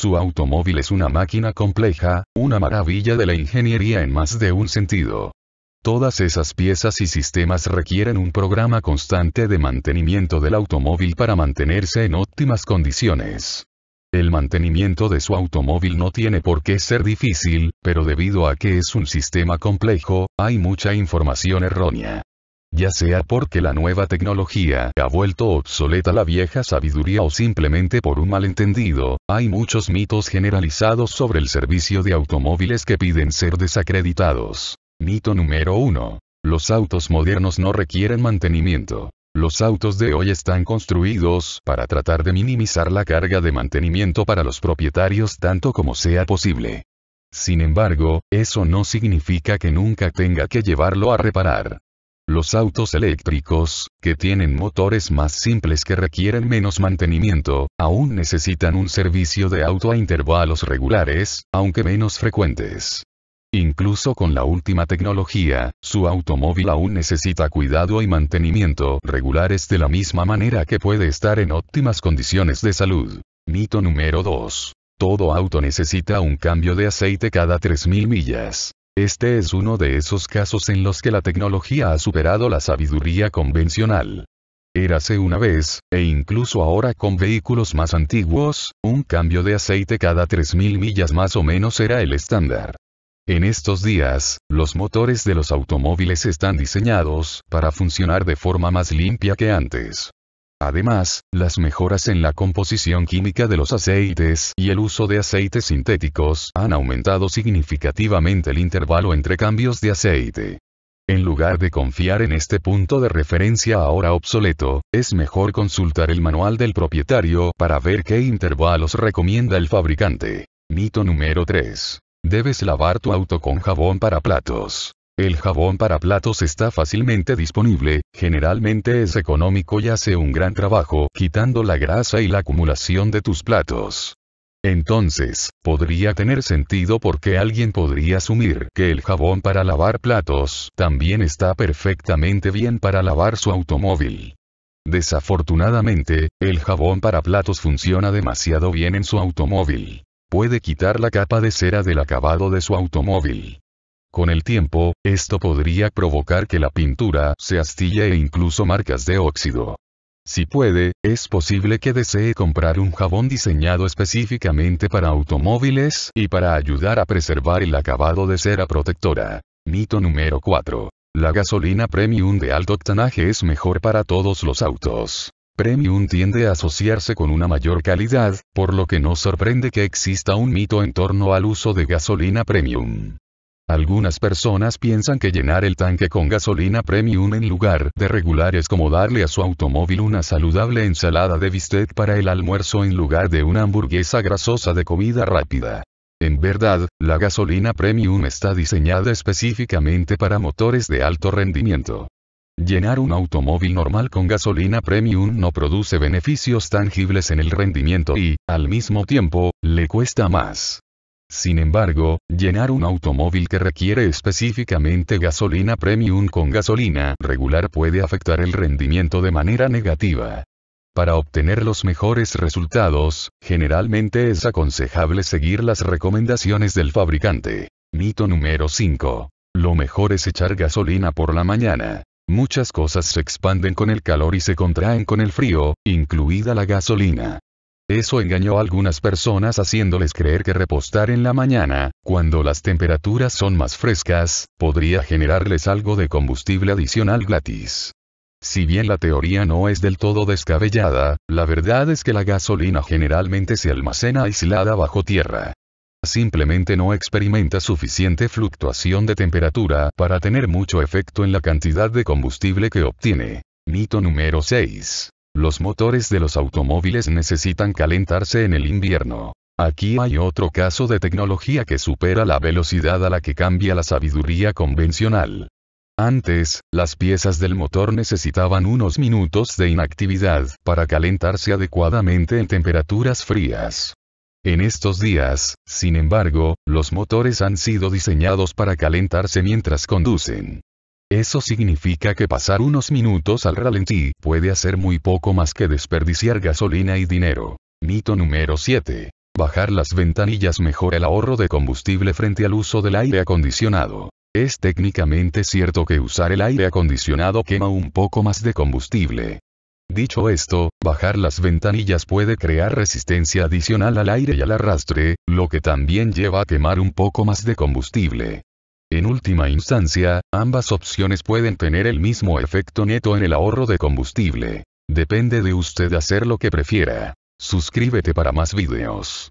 Su automóvil es una máquina compleja, una maravilla de la ingeniería en más de un sentido. Todas esas piezas y sistemas requieren un programa constante de mantenimiento del automóvil para mantenerse en óptimas condiciones. El mantenimiento de su automóvil no tiene por qué ser difícil, pero debido a que es un sistema complejo, hay mucha información errónea ya sea porque la nueva tecnología ha vuelto obsoleta la vieja sabiduría o simplemente por un malentendido, hay muchos mitos generalizados sobre el servicio de automóviles que piden ser desacreditados. Mito número 1. Los autos modernos no requieren mantenimiento. Los autos de hoy están construidos para tratar de minimizar la carga de mantenimiento para los propietarios tanto como sea posible. Sin embargo, eso no significa que nunca tenga que llevarlo a reparar. Los autos eléctricos, que tienen motores más simples que requieren menos mantenimiento, aún necesitan un servicio de auto a intervalos regulares, aunque menos frecuentes. Incluso con la última tecnología, su automóvil aún necesita cuidado y mantenimiento regulares de la misma manera que puede estar en óptimas condiciones de salud. Mito número 2. Todo auto necesita un cambio de aceite cada 3.000 millas. Este es uno de esos casos en los que la tecnología ha superado la sabiduría convencional. Érase una vez, e incluso ahora con vehículos más antiguos, un cambio de aceite cada 3.000 millas más o menos era el estándar. En estos días, los motores de los automóviles están diseñados para funcionar de forma más limpia que antes. Además, las mejoras en la composición química de los aceites y el uso de aceites sintéticos han aumentado significativamente el intervalo entre cambios de aceite. En lugar de confiar en este punto de referencia ahora obsoleto, es mejor consultar el manual del propietario para ver qué intervalos recomienda el fabricante. Mito número 3. Debes lavar tu auto con jabón para platos. El jabón para platos está fácilmente disponible, generalmente es económico y hace un gran trabajo quitando la grasa y la acumulación de tus platos. Entonces, podría tener sentido porque alguien podría asumir que el jabón para lavar platos también está perfectamente bien para lavar su automóvil. Desafortunadamente, el jabón para platos funciona demasiado bien en su automóvil. Puede quitar la capa de cera del acabado de su automóvil. Con el tiempo, esto podría provocar que la pintura se astille e incluso marcas de óxido. Si puede, es posible que desee comprar un jabón diseñado específicamente para automóviles y para ayudar a preservar el acabado de cera protectora. Mito número 4. La gasolina premium de alto octanaje es mejor para todos los autos. Premium tiende a asociarse con una mayor calidad, por lo que no sorprende que exista un mito en torno al uso de gasolina premium. Algunas personas piensan que llenar el tanque con gasolina premium en lugar de regular es como darle a su automóvil una saludable ensalada de bistec para el almuerzo en lugar de una hamburguesa grasosa de comida rápida. En verdad, la gasolina premium está diseñada específicamente para motores de alto rendimiento. Llenar un automóvil normal con gasolina premium no produce beneficios tangibles en el rendimiento y, al mismo tiempo, le cuesta más. Sin embargo, llenar un automóvil que requiere específicamente gasolina premium con gasolina regular puede afectar el rendimiento de manera negativa. Para obtener los mejores resultados, generalmente es aconsejable seguir las recomendaciones del fabricante. Mito número 5. Lo mejor es echar gasolina por la mañana. Muchas cosas se expanden con el calor y se contraen con el frío, incluida la gasolina. Eso engañó a algunas personas haciéndoles creer que repostar en la mañana, cuando las temperaturas son más frescas, podría generarles algo de combustible adicional gratis. Si bien la teoría no es del todo descabellada, la verdad es que la gasolina generalmente se almacena aislada bajo tierra. Simplemente no experimenta suficiente fluctuación de temperatura para tener mucho efecto en la cantidad de combustible que obtiene. Mito número 6. Los motores de los automóviles necesitan calentarse en el invierno. Aquí hay otro caso de tecnología que supera la velocidad a la que cambia la sabiduría convencional. Antes, las piezas del motor necesitaban unos minutos de inactividad para calentarse adecuadamente en temperaturas frías. En estos días, sin embargo, los motores han sido diseñados para calentarse mientras conducen. Eso significa que pasar unos minutos al ralentí puede hacer muy poco más que desperdiciar gasolina y dinero. Mito número 7. Bajar las ventanillas mejora el ahorro de combustible frente al uso del aire acondicionado. Es técnicamente cierto que usar el aire acondicionado quema un poco más de combustible. Dicho esto, bajar las ventanillas puede crear resistencia adicional al aire y al arrastre, lo que también lleva a quemar un poco más de combustible. En última instancia, ambas opciones pueden tener el mismo efecto neto en el ahorro de combustible. Depende de usted hacer lo que prefiera. Suscríbete para más videos.